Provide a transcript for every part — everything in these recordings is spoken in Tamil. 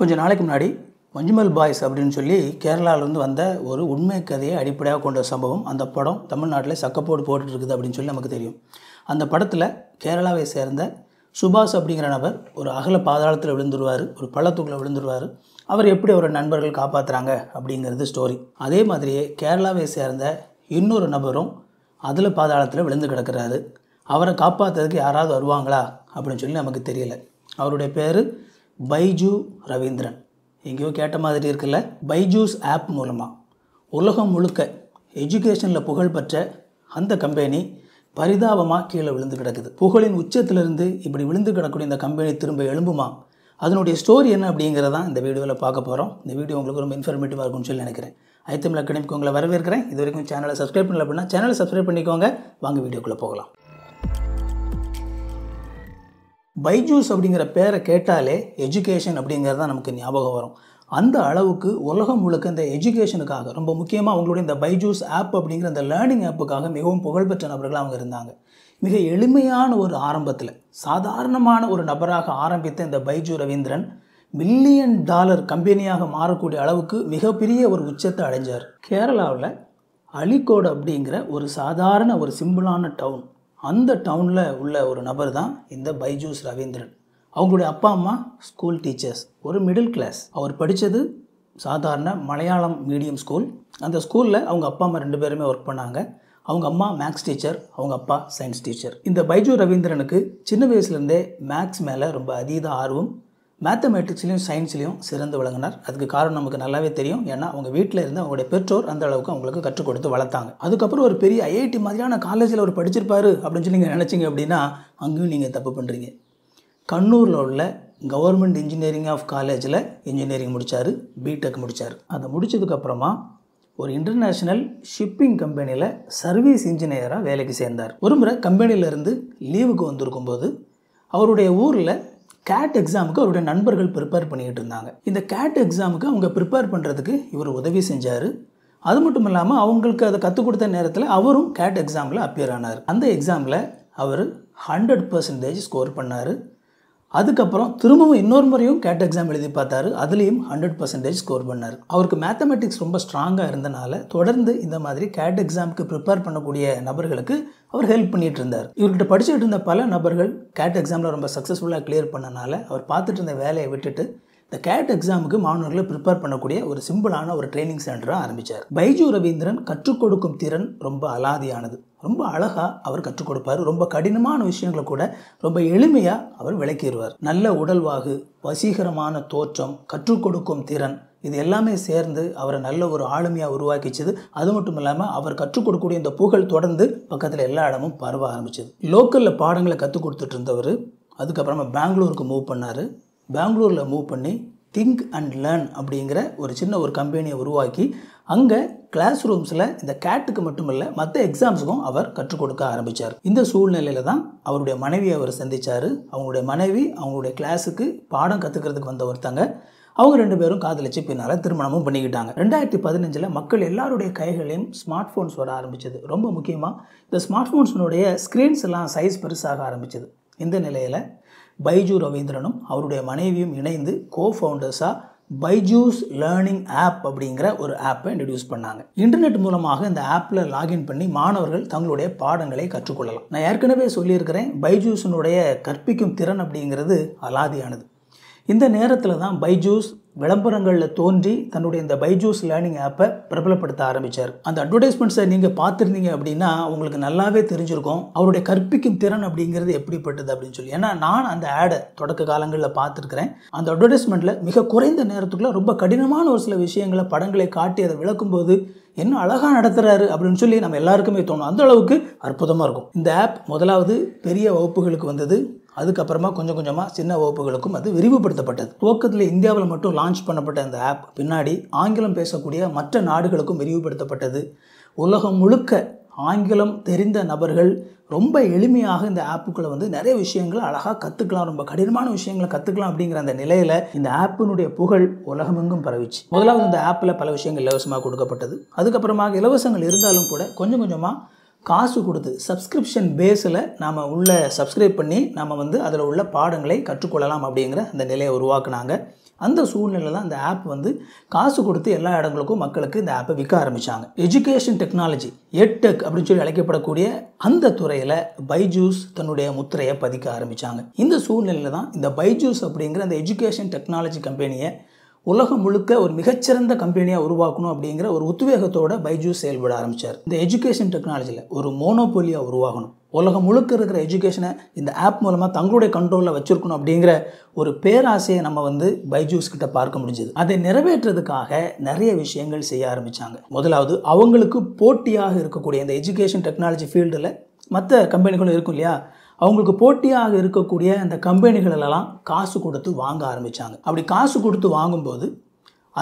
கொஞ்சம் நாளைக்கு முன்னாடி மஞ்சுமல் பாய்ஸ் அப்படின்னு சொல்லி கேரளாவிலேருந்து வந்த ஒரு உண்மை கதையை அடிப்படையாக கொண்ட சம்பவம் அந்த படம் தமிழ்நாட்டில் சக்கப்போடு போட்டுட்ருக்குது அப்படின்னு சொல்லி நமக்கு தெரியும் அந்த படத்தில் கேரளாவை சேர்ந்த சுபாஷ் அப்படிங்கிற நபர் ஒரு அகல பாதாளத்தில் விழுந்துருவார் ஒரு பள்ளத்தூக்கில் விழுந்துருவார் அவர் எப்படி அவரோட நண்பர்கள் காப்பாற்றுறாங்க அப்படிங்கிறது ஸ்டோரி அதே மாதிரியே கேரளாவை சேர்ந்த இன்னொரு நபரும் அதில் பாதாளத்தில் விழுந்து கிடக்கிறாரு அவரை காப்பாற்றுறதுக்கு யாராவது வருவாங்களா அப்படின்னு சொல்லி நமக்கு தெரியல அவருடைய பேர் பைஜூ ரவீந்திரன் எங்கேயோ கேட்ட மாதிரி இருக்குல்ல பைஜூஸ் ஆப் மூலமாக உலகம் முழுக்க எஜுகேஷனில் புகழ் பெற்ற அந்த கம்பெனி பரிதாபமாக கீழே விழுந்து கிடக்குது புகழின் உச்சத்திலிருந்து இப்படி விழுந்து கிடக்கூடிய இந்த கம்பெனி திரும்ப எழும்புமா அதனுடைய ஸ்டோரி என்ன அப்படிங்கிறதான் இந்த வீடியோவில் பார்க்க போகிறோம் இந்த வீடியோ உங்களுக்கு ரொம்ப இன்ஃபர்மேட்டிவாக இருக்கும்னு சொல்லி நினைக்கிறேன் ஐத்தமிழ் அக்கடமிக்கு உங்களை வரவேற்கிறேன் இது வரைக்கும் சேனலை சப்ஸ்கிரைப் பண்ணல அப்படின்னா சேனலை சப்ஸ்கிரைப் பண்ணிக்கோங்க வாங்க வீடியோக்குள்ளே போகலாம் பைஜூஸ் அப்படிங்கிற பேரை கேட்டாலே எஜுகேஷன் அப்படிங்கிறது தான் நமக்கு ஞாபகம் வரும் அந்த அளவுக்கு உலகம் முழுக்க இந்த எஜுகேஷனுக்காக ரொம்ப முக்கியமாக அவங்களுடைய இந்த பைஜூஸ் ஆப் அப்படிங்கிற இந்த லேர்னிங் ஆப்புக்காக மிகவும் புகழ்பெற்ற நபர்களாக அவங்க இருந்தாங்க மிக எளிமையான ஒரு ஆரம்பத்தில் சாதாரணமான ஒரு நபராக ஆரம்பித்த இந்த பைஜு ரவீந்திரன் மில்லியன் டாலர் கம்பெனியாக மாறக்கூடிய அளவுக்கு மிகப்பெரிய ஒரு உச்சத்தை அடைஞ்சார் கேரளாவில் அலிகோடு அப்படிங்கிற ஒரு சாதாரண ஒரு சிம்பிளான டவுன் அந்த டவுனில் உள்ள ஒரு நபர் தான் இந்த பைஜூஸ் ரவீந்திரன் அவங்களுடைய அப்பா அம்மா ஸ்கூல் டீச்சர்ஸ் ஒரு மிடில் கிளாஸ் அவர் படித்தது சாதாரண மலையாளம் மீடியம் ஸ்கூல் அந்த ஸ்கூலில் அவங்க அப்பா அம்மா ரெண்டு பேருமே ஒர்க் பண்ணாங்க அவங்க அம்மா மேக்ஸ் டீச்சர் அவங்க அப்பா சயின்ஸ் டீச்சர் இந்த பைஜு ரவீந்திரனுக்கு சின்ன வயசுலேருந்தே மேக்ஸ் மேலே ரொம்ப அதீத ஆர்வம் மேத்தமேட்டிக்ஸ்லையும் சயின்ஸ்லையும் சிறந்து விளங்கினார் அதுக்கு காரணம் நமக்கு நல்லாவே தெரியும் ஏன்னா அவங்க வீட்டில் இருந்து அவங்களுடைய பெற்றோர் அந்த அளவுக்கு அவங்களுக்கு கற்றுக் கொடுத்து வளர்த்தாங்க அதுக்கப்புறம் ஒரு பெரிய ஐஐடி மாதிரியான காலேஜில் அவர் படிச்சிருப்பாரு அப்படின்னு சொல்லி நீங்கள் நினச்சிங்க அப்படின்னா அங்கேயும் நீங்கள் தப்பு பண்ணுறீங்க கண்ணூரில் உள்ள கவர்மெண்ட் இன்ஜினியரிங் ஆஃப் காலேஜில் இன்ஜினியரிங் முடித்தார் பிடெக் முடித்தார் அதை முடித்ததுக்கப்புறமா ஒரு இன்டர்நேஷ்னல் ஷிப்பிங் கம்பெனியில் சர்வீஸ் இன்ஜினியராக வேலைக்கு சேர்ந்தார் ஒரு முறை கம்பெனியிலேருந்து லீவுக்கு வந்திருக்கும்போது அவருடைய ஊரில் கேட் எக்ஸாமுக்கு அவருடைய நண்பர்கள் ப்ரிப்பேர் பண்ணிக்கிட்டு இருந்தாங்க இந்த கேட் எக்ஸாமுக்கு அவங்க ப்ரிப்பேர் பண்ணுறதுக்கு இவர் உதவி செஞ்சார் அது மட்டும் இல்லாமல் அவங்களுக்கு அதை கற்றுக் கொடுத்த நேரத்தில் அவரும் கேட் எக்ஸாமில் அப்பியர் ஆனார் அந்த எக்ஸாமில் அவர் ஹண்ட்ரட் பர்சன்டேஜ் ஸ்கோர் பண்ணார் அதுக்கப்புறம் திரும்பவும் இன்னொரு முறையும் கேட் எக்ஸாம் எழுதி பார்த்தாரு அதுலேயும் ஹண்ட்ரட் பர்சன்டேஜ் ஸ்கோர் பண்ணார் அவருக்கு மேத்தமெட்டிக்ஸ் ரொம்ப ஸ்ட்ராங்காக இருந்தனால தொடர்ந்து இந்த மாதிரி கேட் எக்ஸாமுக்கு ப்ரிப்பேர் பண்ணக்கூடிய நபர்களுக்கு அவர் ஹெல்ப் பண்ணிகிட்டு இருந்தார் இவர்கிட்ட படிச்சுட்டு இருந்த பல நபர்கள் கேட் எக்ஸாமில் ரொம்ப சக்ஸஸ்ஃபுல்லாக கிளியர் பண்ணனால அவர் பார்த்துட்டு இருந்த வேலையை விட்டுட்டு இந்த கேட் எக்ஸாமுக்கு மாணவர்களை ப்ரிப்பேர் பண்ணக்கூடிய ஒரு சிம்பிளான ஒரு ட்ரைனிங் சென்டராக ஆரம்பித்தார் பைஜு ரவீந்திரன் கற்றுக் கொடுக்கும் திறன் ரொம்ப அலாதியானது ரொம்ப அழகாக அவர் கற்றுக் கொடுப்பார் ரொம்ப கடினமான விஷயங்களை கூட ரொம்ப எளிமையாக அவர் விளக்கிடுவார் நல்ல உடல்வாகு வசீகரமான தோற்றம் கற்றுக் கொடுக்கும் திறன் இது எல்லாமே சேர்ந்து அவரை நல்ல ஒரு ஆளுமையாக உருவாக்கிச்சது அது மட்டும் இல்லாமல் அவர் கற்றுக் கொடுக்கக்கூடிய இந்த புகழ் தொடர்ந்து பக்கத்தில் எல்லா இடமும் பரவ ஆரம்பிச்சது லோக்கலில் பாடங்களை கற்றுக் கொடுத்துட்டு இருந்தவர் அதுக்கப்புறமா பெங்களூருக்கு மூவ் பண்ணார் பெங்களூரில் மூவ் பண்ணி திங்க் அண்ட் லேர்ன் அப்படிங்கிற ஒரு சின்ன ஒரு கம்பெனியை உருவாக்கி அங்கே கிளாஸ் ரூம்ஸில் இந்த கேட்டுக்கு மட்டுமல்ல மற்ற எக்ஸாம்ஸுக்கும் அவர் கற்றுக் கொடுக்க ஆரம்பித்தார் இந்த சூழ்நிலையில் தான் அவருடைய மனைவியை அவர் சந்தித்தார் அவங்களுடைய மனைவி அவங்களுடைய கிளாஸுக்கு பாடம் கற்றுக்கிறதுக்கு வந்த ஒருத்தங்க அவங்க ரெண்டு பேரும் காதலிச்சு பின்னால் திருமணமும் பண்ணிக்கிட்டாங்க ரெண்டாயிரத்தி பதினஞ்சில் மக்கள் எல்லாருடைய கைகளையும் ஸ்மார்ட் ஃபோன்ஸ் வர ஆரம்பிச்சது ரொம்ப முக்கியமாக இந்த ஸ்மார்ட் ஃபோன்ஸினுடைய ஸ்க்ரீன்ஸ் எல்லாம் சைஸ் பெருசாக ஆரம்பிச்சது இந்த நிலையில் பைஜு ரவீந்திரனும் அவருடைய மனைவியும் இணைந்து கோ ஃபவுண்டர்ஸாக பைஜூஸ் லேர்னிங் ஆப் அப்படிங்கிற ஒரு ஆப்பை இன்ட்ரடியூஸ் பண்ணாங்க இன்டர்நெட் மூலமாக இந்த ஆப்பில் லாகின் பண்ணி மாணவர்கள் தங்களுடைய பாடங்களை கற்றுக்கொள்ளலாம் நான் ஏற்கனவே சொல்லியிருக்கிறேன் பைஜூஸினுடைய கற்பிக்கும் திறன் அப்படிங்கிறது அலாதியானது இந்த நேரத்தில் தான் பைஜூஸ் விளம்பரங்களில் தோன்றி தன்னுடைய இந்த பைஜூஸ் லேர்னிங் ஆப்பை பிரபலப்படுத்த ஆரம்பித்தார் அந்த அட்வர்டைஸ்மெண்ட்ஸை நீங்கள் பார்த்துருந்தீங்க அப்படின்னா உங்களுக்கு நல்லாவே தெரிஞ்சிருக்கும் அவருடைய கற்பிக்கும் திறன் அப்படிங்கிறது எப்படிப்பட்டது அப்படின்னு சொல்லி ஏன்னா நான் அந்த ஆடை தொடக்க காலங்களில் பார்த்துருக்குறேன் அந்த அட்வர்டைஸ்மெண்ட்டில் மிக குறைந்த நேரத்துக்குள்ள ரொம்ப கடினமான ஒரு சில விஷயங்களை படங்களை காட்டி அதை விளக்கும்போது என்ன அழகாக நடத்துகிறாரு அப்படின்னு சொல்லி நம்ம எல்லாருக்குமே தோணும் அந்த அளவுக்கு அற்புதமாக இருக்கும் இந்த ஆப் முதலாவது பெரிய வகுப்புகளுக்கு வந்தது அதுக்கப்புறமா கொஞ்சம் கொஞ்சமாக சின்ன வகுப்புகளுக்கும் அது விரிவுபடுத்தப்பட்டது துவக்கத்தில் இந்தியாவில் மட்டும் லான்ச் பண்ணப்பட்ட இந்த ஆப் பின்னாடி ஆங்கிலம் பேசக்கூடிய மற்ற நாடுகளுக்கும் விரிவுபடுத்தப்பட்டது உலகம் முழுக்க ஆங்கிலம் தெரிந்த நபர்கள் ரொம்ப எளிமையாக இந்த ஆப்புக்குள்ளே வந்து நிறைய விஷயங்கள் அழகாக கற்றுக்கலாம் ரொம்ப கடினமான விஷயங்களை கற்றுக்கலாம் அப்படிங்கிற அந்த நிலையில் இந்த ஆப்பினுடைய புகழ் உலகமெங்கும் பரவிச்சு முதலாவது இந்த ஆப்பில் பல விஷயங்கள் இலவசமாக கொடுக்கப்பட்டது அதுக்கப்புறமாக இலவசங்கள் இருந்தாலும் கூட கொஞ்சம் கொஞ்சமாக காசு கொடுத்து சப்ஸ்கிரிப்ஷன் பேஸில் நாம் உள்ளே சப்ஸ்கிரைப் பண்ணி நம்ம வந்து அதில் உள்ள பாடங்களை கற்றுக்கொள்ளலாம் அப்படிங்கிற அந்த நிலையை உருவாக்குனாங்க அந்த சூழ்நிலையில் தான் அந்த ஆப் வந்து காசு கொடுத்து எல்லா இடங்களுக்கும் மக்களுக்கு இந்த ஆப்பை விற்க ஆரம்பித்தாங்க எஜுகேஷன் டெக்னாலஜி எட்டெக் அப்படின்னு சொல்லி அழைக்கப்படக்கூடிய அந்த துறையில் பைஜூஸ் தன்னுடைய முத்திரையை பதிக்க ஆரம்பித்தாங்க இந்த சூழ்நிலையில் தான் இந்த பைஜூஸ் அப்படிங்கிற அந்த எஜுகேஷன் டெக்னாலஜி கம்பெனியை உலகம் முழுக்க ஒரு மிகச்சிறந்த கம்பெனியாக உருவாக்கணும் அப்படிங்கிற ஒரு உத்வேகத்தோட பைஜூஸ் செயல்பட ஆரம்பித்தார் இந்த எஜுகேஷன் டெக்னாலஜியில் ஒரு மோனோபோலியாக உருவாகணும் உலகம் முழுக்க இருக்கிற எஜுகேஷனை இந்த ஆப் மூலமாக தங்களுடைய கண்ட்ரோலில் வச்சுருக்கணும் அப்படிங்கிற ஒரு பேராசையை நம்ம வந்து பைஜூஸ் கிட்ட பார்க்க முடிஞ்சது அதை நிறைவேற்றுறதுக்காக நிறைய விஷயங்கள் செய்ய ஆரம்பித்தாங்க முதலாவது அவங்களுக்கு போட்டியாக இருக்கக்கூடிய இந்த எஜுகேஷன் டெக்னாலஜி ஃபீல்டில் மற்ற கம்பெனிகளும் இருக்கும் இல்லையா அவங்களுக்கு போட்டியாக இருக்கக்கூடிய அந்த கம்பெனிகளெல்லாம் காசு கொடுத்து வாங்க ஆரம்பித்தாங்க அப்படி காசு கொடுத்து வாங்கும்போது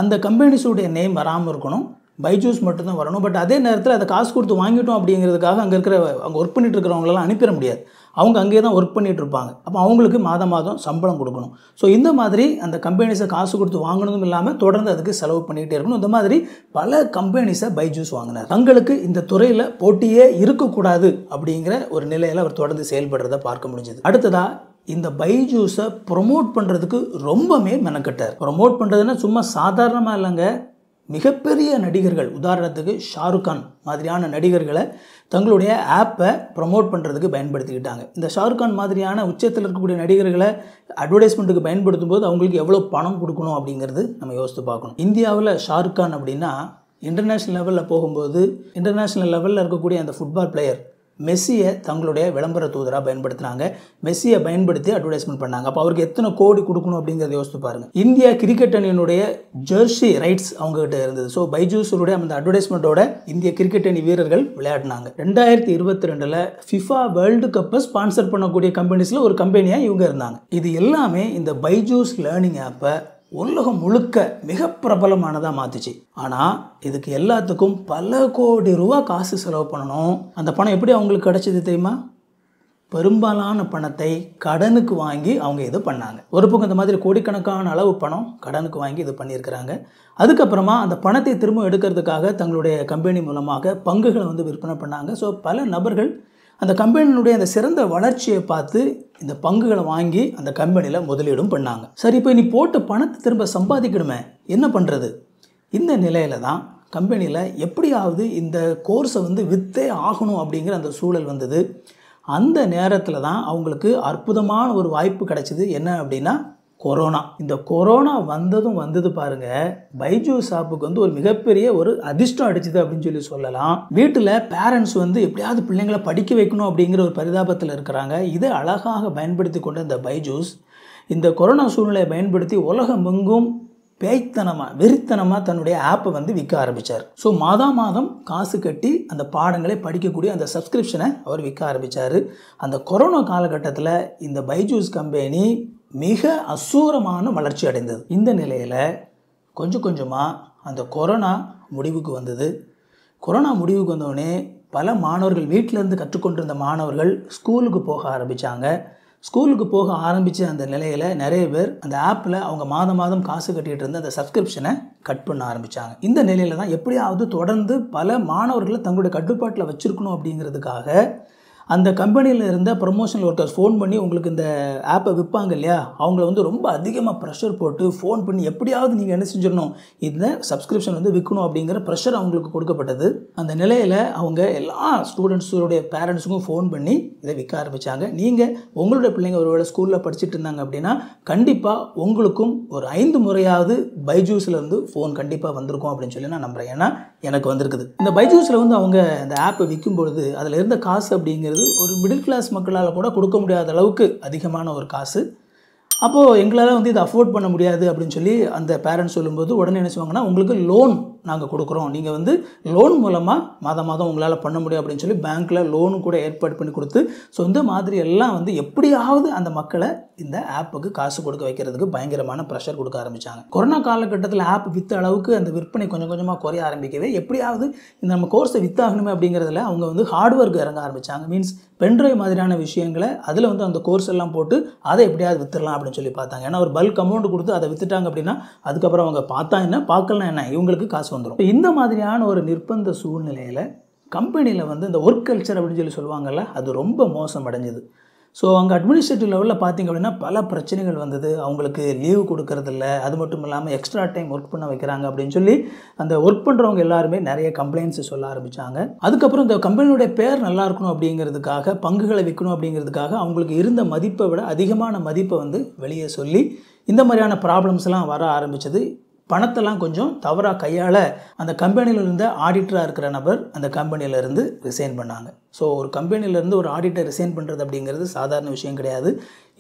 அந்த கம்பெனிஸுடைய நேம் வராமல் இருக்கணும் பைஜூஸ் மட்டும்தான் வரணும் பட் அதே நேரத்தில் அதை காசு கொடுத்து வாங்கிட்டோம் அப்படிங்கிறதுக்காக அங்கே இருக்கிற அங்கே ஒர்க் பண்ணிட்டு இருக்கிறவங்களெல்லாம் அனுப்பிட முடியாது அவங்க அங்கேயே தான் ஒர்க் பண்ணிகிட்ருப்பாங்க அப்போ அவங்களுக்கு மாதம் மாதம் சம்பளம் கொடுக்கணும் ஸோ இந்த மாதிரி அந்த கம்பெனிஸை காசு கொடுத்து வாங்கினதும் இல்லாமல் தொடர்ந்து அதுக்கு செலவு பண்ணிக்கிட்டே இருக்கணும் இந்த மாதிரி பல கம்பெனிஸை பைஜூஸ் வாங்கினார் தங்களுக்கு இந்த துறையில் போட்டியே இருக்கக்கூடாது அப்படிங்கிற ஒரு நிலையில் அவர் தொடர்ந்து செயல்படுறத பார்க்க முடிஞ்சது அடுத்ததாக இந்த பைஜூஸை ப்ரொமோட் பண்ணுறதுக்கு ரொம்பவே மெனக்கட்டார் ப்ரொமோட் பண்ணுறதுன்னா சும்மா சாதாரணமாக இல்லைங்க மிகப்பெரிய நடிகர்கள் உதாரணத்துக்கு ஷாருக் கான் மாதிரியான நடிகர்களை தங்களுடைய ஆப்பை ப்ரமோட் பண்ணுறதுக்கு பயன்படுத்திக்கிட்டாங்க இந்த ஷாருக் கான் மாதிரியான உச்சத்தில் இருக்கக்கூடிய நடிகர்களை அட்வர்டைஸ்மெண்ட்டுக்கு பயன்படுத்தும் போது அவங்களுக்கு எவ்வளோ பணம் கொடுக்கணும் அப்படிங்கிறது நம்ம யோசித்து பார்க்கணும் இந்தியாவில் ஷாருக் கான் அப்படின்னா இன்டர்நேஷ்னல் லெவலில் போகும்போது இன்டர்நேஷ்னல் லெவலில் இருக்கக்கூடிய அந்த ஃபுட்பால் பிளேயர் மெஸ்ஸியை தங்களுடைய விளம்பர தூதராக பயன்படுத்தினாங்க மெஸ்ஸியை பயன்படுத்தி அட்வர்டைஸ்மெண்ட் பண்ணாங்க அப்போ அவருக்கு எத்தனை கோடி கொடுக்கணும் அப்படிங்கிறத யோசித்து பாருங்கள் இந்தியா கிரிக்கெட் அணியினுடைய ஜெர்சி ரைட்ஸ் அவங்ககிட்ட இருந்தது ஸோ பைஜூஸருடைய அந்த அட்வர்டைஸ்மெண்ட்டோட இந்திய கிரிக்கெட் அணி வீரர்கள் விளையாடினாங்க ரெண்டாயிரத்தி இருபத்தி ரெண்டில் ஃபிஃபா வேர்ல்டு கப்பை ஸ்பான்சர் பண்ணக்கூடிய கம்பெனிஸில் ஒரு கம்பெனியாக இவங்க இருந்தாங்க இது எல்லாமே இந்த பைஜூஸ் லேர்னிங் ஆப்பை உலகம் முழுக்க மிக பிரபலமானதாக மாற்றுச்சு ஆனால் இதுக்கு எல்லாத்துக்கும் பல கோடி ரூபா காசு செலவு பண்ணணும் அந்த பணம் எப்படி அவங்களுக்கு கிடச்சிது தெரியுமா பெரும்பாலான பணத்தை கடனுக்கு வாங்கி அவங்க இது பண்ணாங்க ஒரு பக்கம் இந்த மாதிரி கோடிக்கணக்கான அளவு பணம் கடனுக்கு வாங்கி இது பண்ணியிருக்கிறாங்க அதுக்கப்புறமா அந்த பணத்தை திரும்ப எடுக்கிறதுக்காக தங்களுடைய கம்பெனி மூலமாக பங்குகளை வந்து விற்பனை பண்ணாங்க ஸோ பல நபர்கள் அந்த கம்பெனியினுடைய அந்த சிறந்த வளர்ச்சியை பார்த்து இந்த பங்குகளை வாங்கி அந்த கம்பெனியில் முதலீடும் பண்ணாங்க சரி இப்போ நீ போட்டு பணத்தை திரும்ப சம்பாதிக்கணுமே என்ன பண்ணுறது இந்த நிலையில தான் கம்பெனியில் எப்படியாவது இந்த கோர்ஸை வந்து விற்றே ஆகணும் அப்படிங்கிற அந்த சூழல் வந்தது அந்த நேரத்தில் தான் அவங்களுக்கு அற்புதமான ஒரு வாய்ப்பு கிடைச்சிது என்ன அப்படின்னா கொரோனா இந்த கொரோனா வந்ததும் வந்தது பாருங்க பைஜூஸ் ஆப்புக்கு வந்து ஒரு மிகப்பெரிய ஒரு அதிர்ஷ்டம் அடிச்சுது அப்படின்னு சொல்லி சொல்லலாம் வீட்டில் பேரண்ட்ஸ் வந்து எப்படியாவது பிள்ளைங்களை படிக்க வைக்கணும் அப்படிங்கிற ஒரு பரிதாபத்தில் இருக்கிறாங்க இதை அழகாக பயன்படுத்தி கொண்ட இந்த பைஜூஸ் இந்த கொரோனா சூழ்நிலையை பயன்படுத்தி உலகம் எங்கும் பேய்த்தனமாக வெறித்தனமாக தன்னுடைய ஆப்பை வந்து விற்க ஆரம்பித்தார் ஸோ மாதா மாதம் காசு கட்டி அந்த பாடங்களை படிக்கக்கூடிய அந்த சப்ஸ்கிரிப்ஷனை அவர் விற்க ஆரம்பித்தார் அந்த கொரோனா காலகட்டத்தில் இந்த பைஜூஸ் கம்பெனி மிக அசூரமான வளர்ச்சி அடைந்தது இந்த நிலையில் கொஞ்சம் கொஞ்சமாக அந்த கொரோனா முடிவுக்கு வந்தது கொரோனா முடிவுக்கு வந்தோடனே பல மாணவர்கள் வீட்டிலேருந்து கற்றுக்கொண்டிருந்த மாணவர்கள் ஸ்கூலுக்கு போக ஆரம்பித்தாங்க ஸ்கூலுக்கு போக ஆரம்பித்த அந்த நிலையில் நிறைய பேர் அந்த ஆப்பில் அவங்க மாதம் மாதம் காசு கட்டிகிட்டு இருந்த அந்த சப்ஸ்கிரிப்ஷனை கட் பண்ண ஆரம்பித்தாங்க இந்த நிலையில் தான் எப்படியாவது தொடர்ந்து பல மாணவர்களை தங்களுடைய கட்டுப்பாட்டில் வச்சுருக்கணும் அப்படிங்கிறதுக்காக அந்த கம்பெனியில் இருந்த ப்ரொமோஷனல் ஒர்க்கர்ஸ் ஃபோன் பண்ணி உங்களுக்கு இந்த ஆப்பை விற்பாங்க இல்லையா அவங்கள வந்து ரொம்ப அதிகமாக ப்ரெஷர் போட்டு ஃபோன் பண்ணி எப்படியாவது நீங்கள் என்ன செஞ்சிடணும் இந்த சப்ஸ்கிரிப்ஷன் வந்து விற்கணும் அப்படிங்கிற ப்ரெஷர் அவங்களுக்கு கொடுக்கப்பட்டது அந்த நிலையில் அவங்க எல்லா ஸ்டூடெண்ட்ஸுடைய பேரண்ட்ஸுக்கும் ஃபோன் பண்ணி இதை விற்க ஆரம்பித்தாங்க நீங்கள் உங்களுடைய பிள்ளைங்க ஒருவேளை ஸ்கூலில் படிச்சுட்டு இருந்தாங்க அப்படின்னா கண்டிப்பாக உங்களுக்கும் ஒரு ஐந்து முறையாவது பைஜூஸ்லேருந்து ஃபோன் கண்டிப்பாக வந்திருக்கும் அப்படின்னு சொல்லி நான் நம்புகிறேன் ஏன்னா எனக்கு வந்திருக்குது இந்த பைஜூஸில் வந்து அவங்க இந்த ஆப்பை விற்கும்பொழுது அதில் இருந்த காசு அப்படிங்கிறது அப்படிங்கிறது ஒரு மிடில் கிளாஸ் மக்களால் கூட கொடுக்க முடியாத அளவுக்கு அதிகமான ஒரு காசு அப்போது எங்களால் வந்து இதை அஃபோர்ட் பண்ண முடியாது அப்படின்னு சொல்லி அந்த பேரண்ட்ஸ் சொல்லும்போது உடனே என்ன செய்வாங்கன்னா உங்களுக்கு லோன் நாங்கள் கொடுக்குறோம் நீங்கள் வந்து லோன் மூலமாக மாதம் மாதம் உங்களால் பண்ண முடியும் அப்படின்னு சொல்லி பேங்க்கில் லோனு கூட ஏற்பாடு பண்ணி கொடுத்து ஸோ இந்த மாதிரி எல்லாம் வந்து எப்படியாவது அந்த மக்களை இந்த ஆப்புக்கு காசு கொடுக்க வைக்கிறதுக்கு பயங்கரமான ப்ரெஷர் கொடுக்க ஆரம்பித்தாங்க கொரோனா காலகட்டத்தில் ஆப் விற்ற அளவுக்கு அந்த விற்பனை கொஞ்சம் கொஞ்சமாக குறைய ஆரம்பிக்கவே எப்படியாவது இந்த நம்ம கோர்ஸை வித்தாகணுமே அப்படிங்கிறதுல அவங்க வந்து ஒர்க் இறங்க ஆரம்பித்தாங்க மீன்ஸ் பென்ட்ரைவ் மாதிரியான விஷயங்களை அதில் வந்து அந்த கோர்ஸ் எல்லாம் போட்டு அதை எப்படியாவது வித்துடலாம் அப்படின்னு சொல்லி பார்த்தாங்க ஏன்னா ஒரு பல்க் அமௌண்ட் கொடுத்து அதை வித்துட்டாங்க அப்படின்னா அதுக்கப்புறம் அவங்க பார்த்தா என்ன பார்க்கலாம் என்ன இவங்களுக்கு காசு வந்துடும் இந்த மாதிரியான ஒரு நிர்பந்த சூழ்நிலையில் கம்பெனியில் வந்து இந்த ஒர்க் கல்ச்சர் அப்படின்னு சொல்லி சொல்லுவாங்கள்ல அது ரொம்ப மோசம் அடைஞ்சது ஸோ அங்கே அட்மினிஸ்ட்ரேட்டிவ் லெவலில் பார்த்திங்க அப்படின்னா பல பிரச்சனைகள் வந்தது அவங்களுக்கு லீவு கொடுக்கறதில்ல அது மட்டும் இல்லாமல் எக்ஸ்ட்ரா டைம் ஒர்க் பண்ண வைக்கிறாங்க அப்படின்னு சொல்லி அந்த ஒர்க் பண்ணுறவங்க எல்லாருமே நிறைய கம்ப்ளைண்ட்ஸ் சொல்ல ஆரம்பித்தாங்க அதுக்கப்புறம் இந்த கம்பெனியோடைய பேர் நல்லா இருக்கணும் அப்படிங்கிறதுக்காக பங்குகளை விற்கணும் அப்படிங்கிறதுக்காக அவங்களுக்கு இருந்த மதிப்பை விட அதிகமான மதிப்பை வந்து வெளியே சொல்லி இந்த மாதிரியான ப்ராப்ளம்ஸ்லாம் வர ஆரம்பித்தது பணத்தெல்லாம் கொஞ்சம் தவறாக கையால் அந்த கம்பெனியில் இருந்த ஆடிட்டராக இருக்கிற நபர் அந்த கம்பெனியிலேருந்து ரிசைன் பண்ணாங்க ஸோ ஒரு கம்பெனியிலேருந்து ஒரு ஆடிட்டர் ரிசைன் பண்ணுறது அப்படிங்கிறது சாதாரண விஷயம் கிடையாது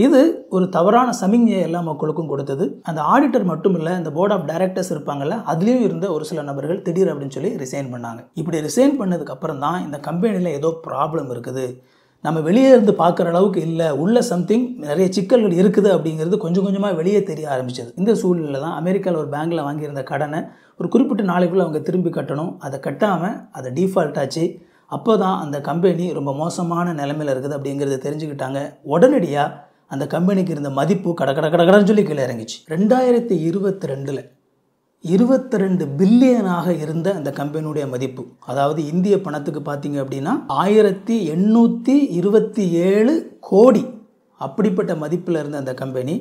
இது ஒரு தவறான சமிஞ்சையை எல்லா மக்களுக்கும் கொடுத்தது அந்த ஆடிட்டர் மட்டும் இல்லை இந்த போர்ட் ஆஃப் டைரக்டர்ஸ் இருப்பாங்கல்ல அதுலேயும் இருந்த ஒரு சில நபர்கள் திடீர் அப்படின்னு சொல்லி ரிசைன் பண்ணாங்க இப்படி ரிசைன் பண்ணதுக்கப்புறம் தான் இந்த கம்பெனியில் ஏதோ ப்ராப்ளம் இருக்குது நம்ம வெளியே இருந்து பார்க்குற அளவுக்கு இல்லை உள்ள சம்திங் நிறைய சிக்கல்கள் இருக்குது அப்படிங்கிறது கொஞ்சம் கொஞ்சமாக வெளியே தெரிய ஆரம்பிச்சது இந்த சூழ்நிலை தான் அமெரிக்காவில் ஒரு பேங்க்கில் வாங்கியிருந்த கடனை ஒரு குறிப்பிட்ட நாளைக்குள்ளே அவங்க திரும்பி கட்டணும் அதை கட்டாமல் அதை டிஃபால்ட் ஆச்சு அப்போ தான் அந்த கம்பெனி ரொம்ப மோசமான நிலமையில் இருக்குது அப்படிங்கிறத தெரிஞ்சுக்கிட்டாங்க உடனடியாக அந்த கம்பெனிக்கு இருந்த மதிப்பு கட கட கடன்னு சொல்லி கீழே இறங்கிச்சு ரெண்டாயிரத்தி இருபத்தி ரெண்டில் இருபத்தி ரெண்டு பில்லியனாக இருந்த அந்த கம்பெனியுடைய மதிப்பு அதாவது இந்திய பணத்துக்கு பார்த்தீங்க அப்படின்னா ஆயிரத்தி எண்ணூற்றி இருபத்தி ஏழு கோடி அப்படிப்பட்ட மதிப்பில் இருந்த அந்த கம்பெனி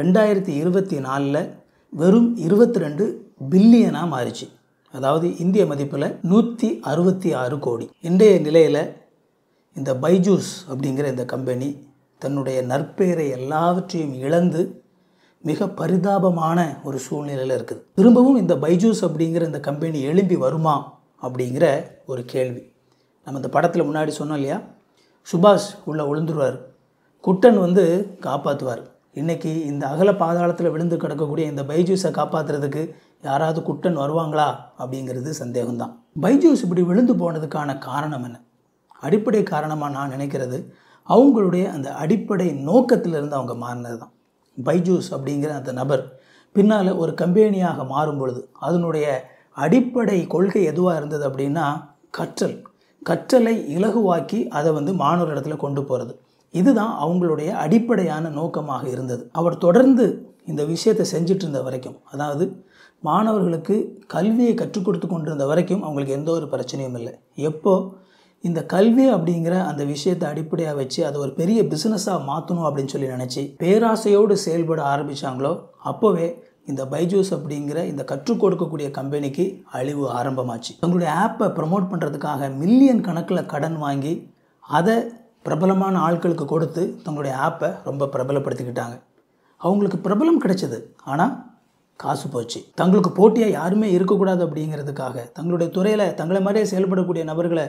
ரெண்டாயிரத்தி இருபத்தி நாலில் வெறும் இருபத்தி ரெண்டு பில்லியனாக மாறிச்சு அதாவது இந்திய மதிப்பில் நூற்றி அறுபத்தி ஆறு கோடி இன்றைய நிலையில் இந்த பைஜூஸ் அப்படிங்கிற இந்த கம்பெனி தன்னுடைய நற்பெயரை எல்லாவற்றையும் இழந்து மிக பரிதாபமான ஒரு சூழ்நிலையில் இருக்குது திரும்பவும் இந்த பைஜூஸ் அப்படிங்கிற இந்த கம்பெனி எழும்பி வருமா அப்படிங்கிற ஒரு கேள்வி நம்ம இந்த படத்தில் முன்னாடி சொன்னோம் இல்லையா சுபாஷ் உள்ளே விழுந்துருவார் குட்டன் வந்து காப்பாற்றுவார் இன்றைக்கி இந்த அகல பாதாளத்தில் விழுந்து கிடக்கக்கூடிய இந்த பைஜூஸை காப்பாற்றுறதுக்கு யாராவது குட்டன் வருவாங்களா அப்படிங்கிறது சந்தேகம்தான் பைஜூஸ் இப்படி விழுந்து போனதுக்கான காரணம் என்ன அடிப்படை காரணமாக நான் நினைக்கிறது அவங்களுடைய அந்த அடிப்படை நோக்கத்திலிருந்து அவங்க மாறினது தான் பைஜூஸ் அப்படிங்கிற அந்த நபர் பின்னால் ஒரு கம்பெனியாக மாறும் பொழுது அதனுடைய அடிப்படை கொள்கை எதுவாக இருந்தது அப்படின்னா கற்றல் கற்றலை இலகுவாக்கி அதை வந்து மாணவர் இடத்துல கொண்டு போகிறது இதுதான் அவங்களுடைய அடிப்படையான நோக்கமாக இருந்தது அவர் தொடர்ந்து இந்த விஷயத்தை செஞ்சிட்டு இருந்த வரைக்கும் அதாவது மாணவர்களுக்கு கல்வியை கற்றுக் கொடுத்து கொண்டிருந்த வரைக்கும் அவங்களுக்கு எந்த ஒரு பிரச்சனையும் இல்லை எப்போது இந்த கல்வி அப்படிங்கிற அந்த விஷயத்தை அடிப்படையாக வச்சு அதை ஒரு பெரிய பிஸ்னஸாக மாற்றணும் அப்படின்னு சொல்லி நினச்சி பேராசையோடு செயல்பட ஆரம்பித்தாங்களோ அப்போவே இந்த பைஜூஸ் அப்படிங்கிற இந்த கற்றுக் கொடுக்கக்கூடிய கம்பெனிக்கு அழிவு ஆரம்பமாச்சு தங்களுடைய ஆப்பை ப்ரமோட் பண்ணுறதுக்காக மில்லியன் கணக்கில் கடன் வாங்கி அதை பிரபலமான ஆட்களுக்கு கொடுத்து தங்களுடைய ஆப்பை ரொம்ப பிரபலப்படுத்திக்கிட்டாங்க அவங்களுக்கு பிரபலம் கிடைச்சது ஆனால் காசு போச்சு தங்களுக்கு போட்டியாக யாருமே இருக்கக்கூடாது அப்படிங்கிறதுக்காக தங்களுடைய துறையில் தங்களை மாதிரியே செயல்படக்கூடிய நபர்களை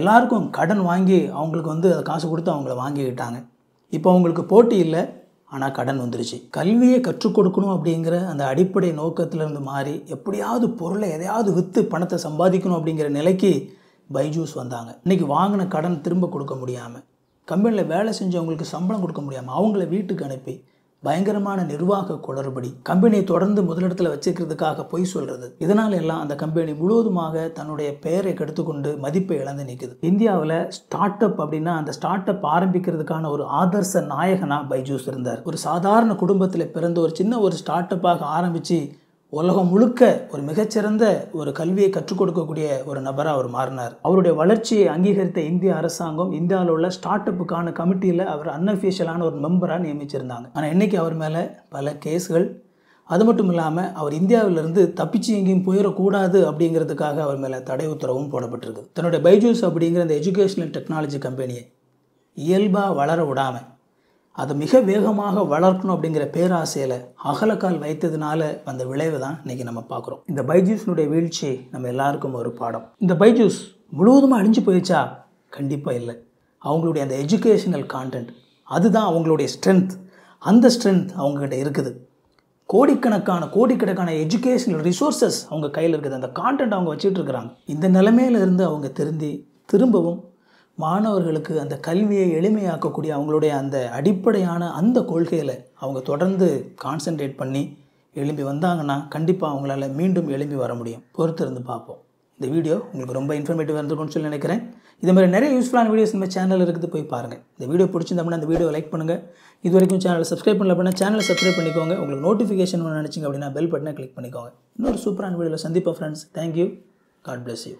எல்லாருக்கும் கடன் வாங்கி அவங்களுக்கு வந்து அதை காசு கொடுத்து அவங்கள வாங்கிக்கிட்டாங்க இப்போ அவங்களுக்கு போட்டி இல்லை ஆனால் கடன் வந்துருச்சு கல்வியை கற்றுக் கொடுக்கணும் அப்படிங்கிற அந்த அடிப்படை நோக்கத்திலிருந்து மாறி எப்படியாவது பொருளை எதையாவது விற்று பணத்தை சம்பாதிக்கணும் அப்படிங்கிற நிலைக்கு பைஜூஸ் வந்தாங்க இன்றைக்கி வாங்கின கடன் திரும்ப கொடுக்க முடியாமல் கம்பெனியில் வேலை செஞ்சவங்களுக்கு சம்பளம் கொடுக்க முடியாமல் அவங்கள வீட்டுக்கு அனுப்பி பயங்கரமான நிர்வாக குளறுபடி கம்பெனியை தொடர்ந்து முதலிடத்தில் வச்சிருக்கிறதுக்காக பொய் சொல்றது இதனால எல்லாம் அந்த கம்பெனி முழுவதுமாக தன்னுடைய பெயரை கெடுத்துக்கொண்டு மதிப்பை இழந்து நிற்குது இந்தியாவில் ஸ்டார்ட் அப் அப்படின்னா அந்த ஸ்டார்ட் அப் ஆரம்பிக்கிறதுக்கான ஒரு ஆதர்ச நாயகனா பைஜூஸ் இருந்தார் ஒரு சாதாரண குடும்பத்தில் பிறந்த ஒரு சின்ன ஒரு ஸ்டார்ட் அப்பாக ஆரம்பிச்சு உலகம் முழுக்க ஒரு மிகச்சிறந்த ஒரு கல்வியை கற்றுக் கொடுக்கக்கூடிய ஒரு நபராக அவர் மாறினார் அவருடைய வளர்ச்சியை அங்கீகரித்த இந்திய அரசாங்கம் இந்தியாவில் உள்ள ஸ்டார்ட் அப்புக்கான கமிட்டியில் அவர் அன்அஃபிஷியலான ஒரு மெம்பராக நியமிச்சிருந்தாங்க ஆனால் இன்றைக்கி அவர் மேலே பல கேஸ்கள் அது மட்டும் இல்லாமல் அவர் இந்தியாவிலிருந்து தப்பிச்சு எங்கேயும் போயிடக்கூடாது அப்படிங்கிறதுக்காக அவர் மேலே தடை உத்தரவும் போடப்பட்டிருக்கு தன்னுடைய பைஜூஸ் அப்படிங்கிற அந்த எஜுகேஷனல் டெக்னாலஜி கம்பெனியை இயல்பாக வளர விடாமல் அதை மிக வேகமாக வளர்க்கணும் அப்படிங்கிற பேராசையில் அகலக்கால் வைத்ததுனால வந்த விளைவு தான் இன்றைக்கி நம்ம பார்க்குறோம் இந்த பைஜூஸ்னுடைய வீழ்ச்சி நம்ம எல்லாருக்கும் ஒரு பாடம் இந்த பைஜூஸ் முழுவதுமாக அழிஞ்சு போயிடுச்சா கண்டிப்பாக இல்லை அவங்களுடைய அந்த எஜுகேஷனல் கான்டென்ட் அதுதான் அவங்களுடைய ஸ்ட்ரென்த் அந்த ஸ்ட்ரென்த் அவங்கக்கிட்ட இருக்குது கோடிக்கணக்கான கோடிக்கணக்கான எஜுகேஷனல் ரிசோர்ஸஸ் அவங்க கையில் இருக்குது அந்த கான்டென்ட் அவங்க வச்சுட்டு இருக்கிறாங்க இந்த நிலைமையிலிருந்து அவங்க திருந்தி திரும்பவும் மாணவர்களுக்கு அந்த கல்வியை எளிமையாக்கக்கூடிய அவங்களுடைய அந்த அடிப்படையான அந்த கொள்கையில் அவங்க தொடர்ந்து கான்சென்ட்ரேட் பண்ணி எழும்பி வந்தாங்கன்னா கண்டிப்பாக அவங்களால மீண்டும் எழும்பி வர முடியும் பொறுத்து இருந்து பார்ப்போம் இந்த வீடியோ உங்களுக்கு ரொம்ப இன்ஃபர்மேட்டிவாக இருந்திருக்கும்னு சொல்லி நினைக்கிறேன் இது மாதிரி நிறைய யூஸ்ஃபுல்லான வீடியோஸ் நம்ம சேனலில் இருக்குது போய் பாருங்கள் இந்த வீடியோ பிடிச்சிருந்தோம்னா அந்த வீடியோ லைக் பண்ணுங்கள் இது வரைக்கும் சேனல் சப்ஸ்கிரைப் பண்ணல அப்படின்னா சேனலை சப்ஸ்கிரைப் பண்ணிக்கோங்க உங்களுக்கு நோட்டிஃபிகேஷன் ஒன்று நினச்சிங்க அப்படின்னா பெல் பட்டனை கிளிக் பண்ணிக்கோங்க இன்னொரு சூப்பரான வீடியோவில் சந்திப்போம் friends thank you god bless you